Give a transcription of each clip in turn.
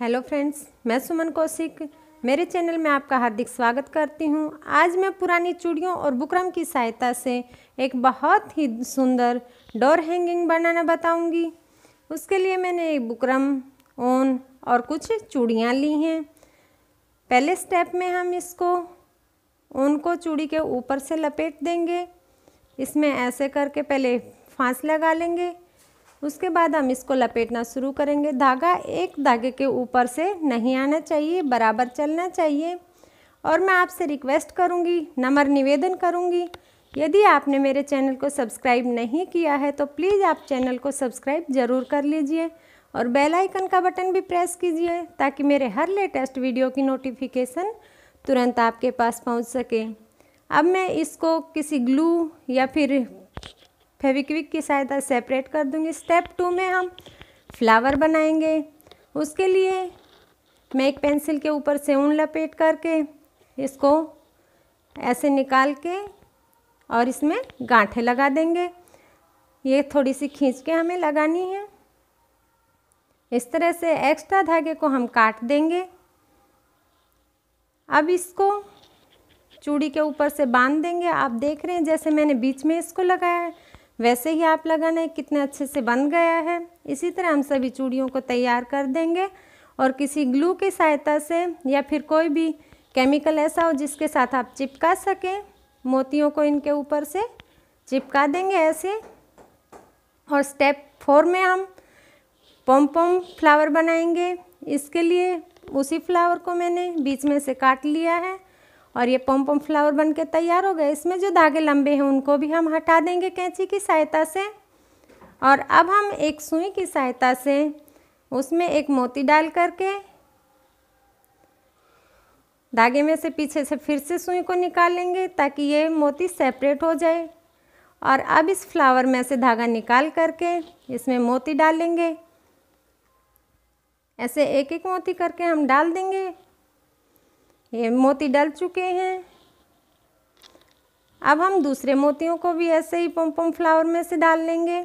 Hello friends मैं सुमन कौशिक मेरे channel में आपका हार्दिक स्वागत करती हूं। आज मैं पुरानी चूड़ियों और बुकरम की सहायता से एक बहुत ही सुंदर डोर हैंगिंग बनाना बताऊंगी। उसके लिए मैंने एक बुकरम ऊन और कुछ चूड़ियां ली हैं पहले स्टेप में हम इसको ऊन को चूड़ी के ऊपर से लपेट देंगे इसमें ऐसे करके पहले फांस लगा लेंगे उसके बाद हम इसको लपेटना शुरू करेंगे धागा एक धागे के ऊपर से नहीं आना चाहिए बराबर चलना चाहिए और मैं आपसे रिक्वेस्ट करूँगी नम्र निवेदन करूँगी यदि आपने मेरे चैनल को सब्सक्राइब नहीं किया है तो प्लीज़ आप चैनल को सब्सक्राइब ज़रूर कर लीजिए और बेल आइकन का बटन भी प्रेस कीजिए ताकि मेरे हर लेटेस्ट वीडियो की नोटिफिकेशन तुरंत आपके पास पहुंच सके अब मैं इसको किसी ग्लू या फिर फेविक्विक की सहायता सेपरेट कर दूंगी स्टेप टू में हम फ्लावर बनाएंगे उसके लिए मैं एक पेंसिल के ऊपर से ऊन लपेट करके इसको ऐसे निकाल के और इसमें गांठे लगा देंगे ये थोड़ी सी खींच के हमें लगानी है इस तरह से एक्स्ट्रा धागे को हम काट देंगे अब इसको चूड़ी के ऊपर से बांध देंगे आप देख रहे हैं जैसे मैंने बीच में इसको लगाया है वैसे ही आप लगाना है कितने अच्छे से बन गया है इसी तरह हम सभी चूड़ियों को तैयार कर देंगे और किसी ग्लू की सहायता से या फिर कोई भी केमिकल ऐसा हो जिसके साथ आप चिपका सकें मोतियों को इनके ऊपर से चिपका देंगे ऐसे और स्टेप फोर में हम पम पम फ्लावर बनाएंगे इसके लिए उसी फ्लावर को मैंने बीच में से काट लिया है और ये पम पम फ्लावर बन के तैयार हो गए इसमें जो धागे लंबे हैं उनको भी हम हटा देंगे कैंची की सहायता से और अब हम एक सुई की सहायता से उसमें एक मोती डाल करके धागे में से पीछे से फिर से सुई को निकाल लेंगे ताकि ये मोती सेपरेट हो जाए और अब इस फ्लावर में से धागा निकाल करके इसमें मोती डालेंगे ऐसे एक एक मोती करके हम डाल देंगे ये मोती डल चुके हैं अब हम दूसरे मोतियों को भी ऐसे ही पम पम फ्लावर में से डाल लेंगे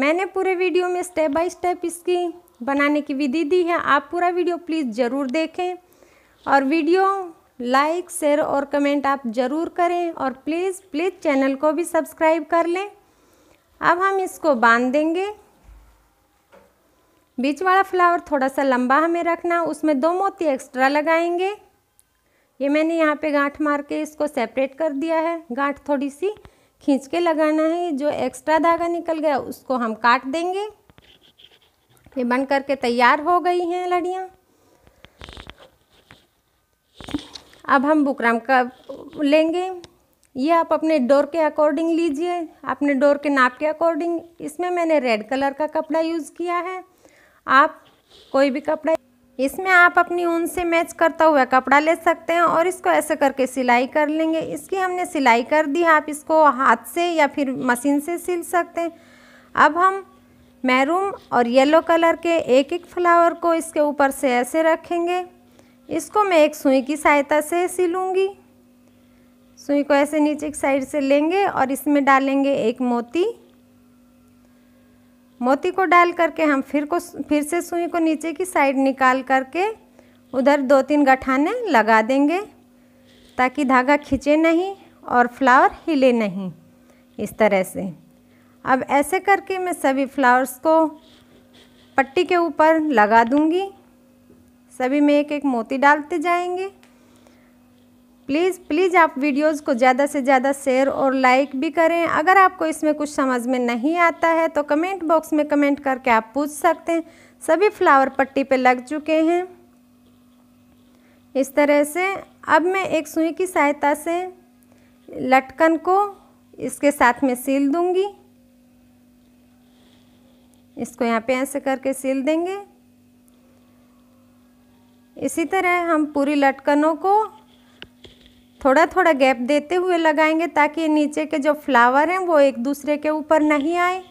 मैंने पूरे वीडियो में स्टेप बाय स्टेप इसकी बनाने की विधि दी है आप पूरा वीडियो प्लीज़ ज़रूर देखें और वीडियो लाइक शेयर और कमेंट आप ज़रूर करें और प्लीज़ प्लीज़ चैनल को भी सब्सक्राइब कर लें अब हम इसको बांध देंगे बीच वाला फ्लावर थोड़ा सा लंबा हमें रखना उसमें दो मोती एक्स्ट्रा लगाएंगे ये मैंने यहाँ पे गांठ मार के इसको सेपरेट कर दिया है गांठ थोड़ी सी खींच के लगाना है जो एक्स्ट्रा धागा निकल गया उसको हम काट देंगे ये बन करके तैयार हो गई हैं लड़ियाँ अब हम बुकराम का लेंगे ये आप अपने डोर के अकॉर्डिंग लीजिए अपने डोर के नाप के अकॉर्डिंग इसमें मैंने रेड कलर का कपड़ा यूज़ किया है आप कोई भी कपड़ा इसमें आप अपनी ऊन से मैच करता हुआ कपड़ा ले सकते हैं और इसको ऐसे करके सिलाई कर लेंगे इसकी हमने सिलाई कर दी आप इसको हाथ से या फिर मशीन से सिल सकते हैं अब हम मैरूम और येलो कलर के एक एक फ्लावर को इसके ऊपर से ऐसे रखेंगे इसको मैं एक सुई की सहायता से सिलूँगी सुई को ऐसे नीचे की साइड से लेंगे और इसमें डालेंगे एक मोती मोती को डाल करके हम फिर को फिर से सुई को नीचे की साइड निकाल करके उधर दो तीन गठाने लगा देंगे ताकि धागा खींचे नहीं और फ्लावर हिले नहीं इस तरह से अब ऐसे करके मैं सभी फ्लावर्स को पट्टी के ऊपर लगा दूंगी सभी में एक एक मोती डालते जाएंगे प्लीज़ प्लीज़ आप वीडियोज़ को ज़्यादा से ज़्यादा शेयर और लाइक भी करें अगर आपको इसमें कुछ समझ में नहीं आता है तो कमेंट बॉक्स में कमेंट करके आप पूछ सकते हैं सभी फ्लावर पट्टी पे लग चुके हैं इस तरह से अब मैं एक सुई की सहायता से लटकन को इसके साथ में सील दूंगी इसको यहाँ पे ऐसे करके सील देंगे इसी तरह हम पूरी लटकनों को थोड़ा थोड़ा गैप देते हुए लगाएंगे ताकि नीचे के जो फ्लावर हैं वो एक दूसरे के ऊपर नहीं आए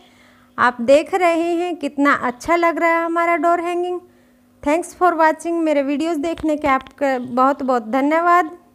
आप देख रहे हैं कितना अच्छा लग रहा है हमारा door hanging thanks for watching मेरे वीडियोस देखने के आपका बहुत बहुत धन्यवाद